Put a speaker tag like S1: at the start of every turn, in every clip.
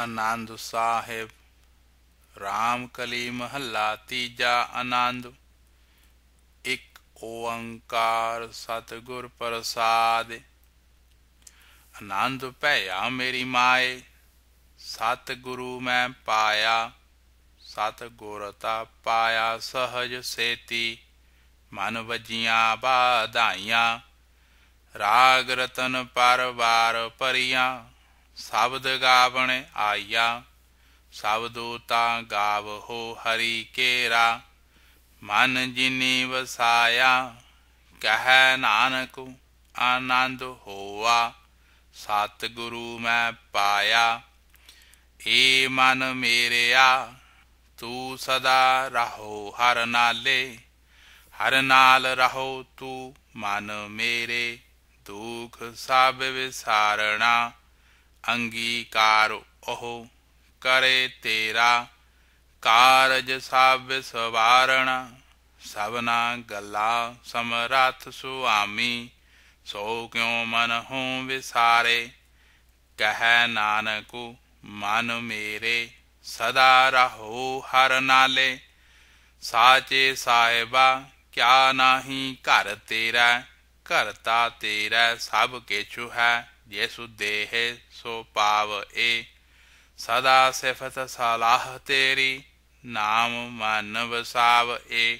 S1: ਆਨੰਦ ਸਾਹਿਬ RAM ਕਲੀ ਮਹੱਲਾ ਤੀਜਾ ਆਨੰਦ ਇੱਕ ਓੰਕਾਰ ਸਤਗੁਰ ਪ੍ਰਸਾਦ ਆਨੰਦ ਭਇਆ ਮੇਰੀ ਮਾਏ ਸਤ ਗੁਰੂ ਮੈਂ ਪਾਇਆ ਸਤ ਗੁਰਤਾ ਪਾਇਆ ਸਹਜ ਸੇਤੀ ਮਨ ਵਜੀਆਂ ਬਾਧਾਈਆਂ ਰਾਗ ਰਤਨ ਪਰਵਾਰ ਪਰੀਆਂ ਸ਼ਬਦ ਗਾਵਣ ਆਇਆ ਸ਼ਬਦੋ ਗਾਵ ਹੋ ਹਰੀ ਕੇਰਾ ਮਨ ਜਿਨੀ ਵਸਾਇਆ ਕਹੈ ਨਾਨਕ ਆਨੰਦ ਹੋਆ ਸਤ ਗੁਰੂ ਮੈਂ ਪਾਇਆ ਏ ਮਨ ਮੇਰਿਆ ਤੂੰ ਸਦਾ ਰਹੋ ਹਰ ਨਾਲੇ ਹਰ ਨਾਲ ਰਹੋ ਤੂੰ ਮਨ ਮੇਰੇ ਦੁਖ ਸਭ ਵਿਸਾਰਣਾ ਅੰਗੀਕਾਰ ਉਹ ਕਰੇ ਤੇਰਾ ਕਾਰਜ ਸਭ ਸਵਾਰਣਾ ਸਭਨਾ ਗੱਲਾ ਸਮਰਾਥ ਸੁਆਮੀ ਸੋ ਕਿਉ ਮਨ ਹਉ ਵਿਸਾਰੇ ਕਹੈ ਨਾਨਕੁ ਮਨ ਮੇਰੇ ਸਦਾ ਰਹੋ ਹਰ ਨਾਲੇ ਸਾਚੇ ਸਾਹਿਬਾ ਕਿਆ ਨਾਹੀ ਘਰ ਤੇਰਾ ਕਰਤਾ ਤੇਰਾ ਸਭ ਕਿਛੁ ਹੈ 예수 내해 소파워에 ਸਦਾ ਸਫਤ ਸਲਾਹ ਤੇਰੀ ਨਾਮ ਮਨ ਵਸਾਵੇ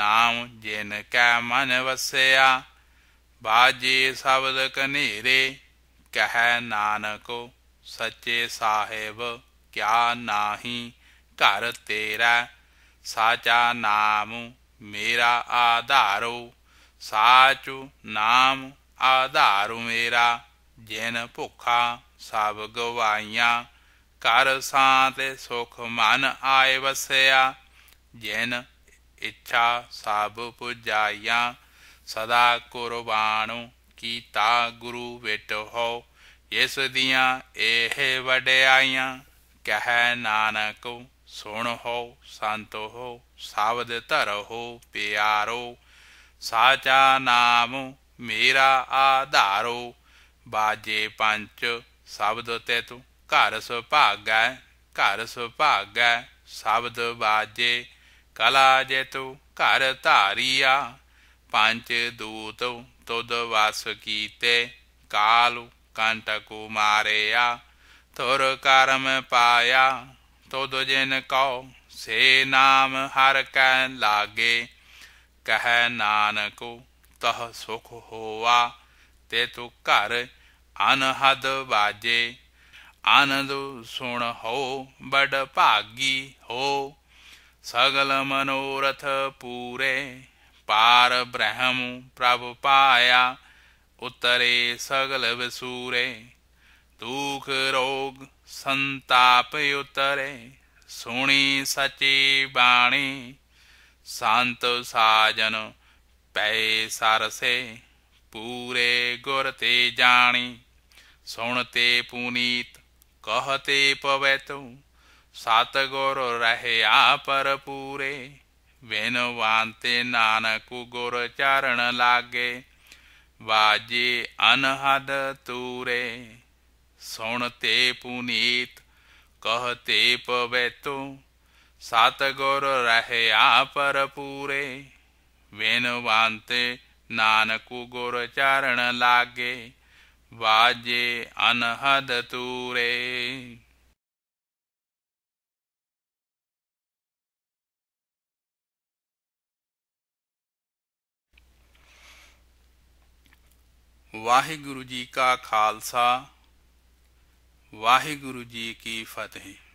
S1: ਨਾਮ ਜਿਨ ਕੈ ਮਨ ਵਸਿਆ ਬਾਜੀ ਸ਼ਬਦ ਕਨੇਰੇ ਕਹੈ ਨਾਨਕੋ ਸੱਚੇ ਸਾਹਿਬ ਕਿਆ ਨਾਹੀ ਘਰ ਤੇਰਾ ਸਾਚਾ ਨਾਮ ਮੇਰਾ ਆਧਾਰੋ ਸਾਚੂ ਨਾਮ ਆਧਾਰੂ ਮੇਰਾ ਜਿਨ ਭੁੱਖਾ ਸਭ ਗਵਾਈਆਂ ਕਰ ਸਾਥ ਸੁਖ ਮਨ ਆਏ ਵਸਿਆ ਜਿਨ ਇੱਛਾ ਸਭ ਪੁਜਾਈਆਂ ਸਦਾ ਕੁਰਬਾਨੋ ਕੀਤਾ ਗੁਰੂ ਵਿਟ ਹੋ ਇਸ ਦੀਆਂ ਇਹ ਵਡਿਆਈਆਂ ਕਹਿ ਨਾਨਕ ਸੁਣ ਹੋ ਸੰਤ ਹੋ ਸਾਵਦ ਧਰ ਹੋ ਪਿਆਰੋ ਸਾਚਾ ਨਾਮ ਮੇਰਾ ਆਧਾਰੋ ਬਾਜੇ ਪੰਚ ਸ਼ਬਦ ਤੇ ਤੂੰ ਘਰ ਸੁਭਾਗੈ ਘਰ ਸੁਭਾਗੈ ਸ਼ਬਦ ਬਾਜੇ ਕਲਾ ਜੇ ਤੂੰ ਘਰ ਧਾਰੀਆ ਪੰਚ ਦੂਤ ਤੁਦ ਵਾਸ ਕੀਤੇ ਕਾਲੂ ਕੰਟਕੂ ਮਾਰਿਆ ਤੁਰ ਕਰਮ ਪਾਇਆ ਤੁਦ ਜਿਨ ਕਉ ਸੇ ਨਾਮ ਹਰ ਕੈ ਲਾਗੇ ਕਹ ਨਾਨਕ ਤਹ ਸੁਖ ਹੋਆ ਤੇ ਤੂੰ ਘਰ ਅਨਹਦ ਵਾਜੇ ਆਨੰਦ ਸੁਣ ਹੋ ਬੜ ਭਾਗੀ ਹੋ ਸਗਲ ਮਨੋਰਥ ਪੂਰੇ ਪਾਰ ਬ੍ਰਹਮ ਪ੍ਰਭ ਪਾਇਆ ਉਤਰੇ ਸਗਲ ਵਿਸੂਰੇ ਦੁਖ ਰੋਗ ਸੰਤਾਪ ਉਤਰੇ ਸੁਣੀ ਸਚੀ ਬਾਣੀ ਸੰਤ ਸਾਜਨ ਪੈ ਸਰਸੇ ਪੂਰੇ ਗੁਰ ਤੇ ਜਾਣੀ ਸੁਣ ਤੇ ਪੂਨੀਤ ਕਹ ਤੇ ਪਵੈ ਤੂੰ ਸਤ ਗੁਰ ਰਹਿਆ ਪਰ ਪੂਰੇ ਵੇਨ ਵਾਂਤੇ ਨਾਨਕ ਗੁਰ ਚਰਨ ਲਾਗੇ ਵਾਜੇ ਅਨਹਦ ਤੂਰੇ ਸੁਣ ਤੇ ਪੂਨੀਤ ਕਹ ਤੇ ਪਵੈ ਤੂੰ ਸਤ ਗੁਰ ਰਹਿਆ ਪਰ ਪੂਰੇ ਵੇਨ ਵਾਂਤੇ नानकु गुर चरण लागे वाजे अनहद तूरे वाहिगुरु जी का खालसा वाहिगुरु जी की फतेह